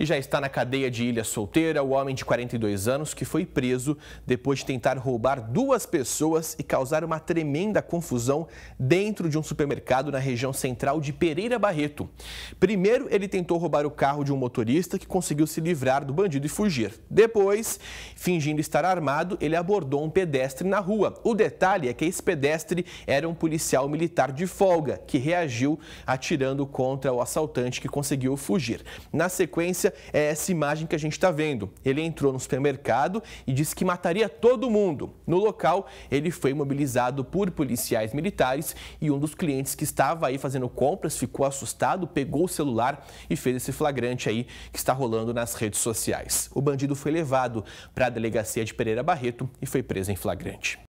e já está na cadeia de Ilha Solteira o homem de 42 anos que foi preso depois de tentar roubar duas pessoas e causar uma tremenda confusão dentro de um supermercado na região central de Pereira Barreto. Primeiro, ele tentou roubar o carro de um motorista que conseguiu se livrar do bandido e fugir. Depois, fingindo estar armado, ele abordou um pedestre na rua. O detalhe é que esse pedestre era um policial militar de folga que reagiu atirando contra o assaltante que conseguiu fugir. Na sequência, polícia é essa imagem que a gente está vendo. Ele entrou no supermercado e disse que mataria todo mundo. No local, ele foi mobilizado por policiais militares e um dos clientes que estava aí fazendo compras ficou assustado, pegou o celular e fez esse flagrante aí que está rolando nas redes sociais. O bandido foi levado para a delegacia de Pereira Barreto e foi preso em flagrante.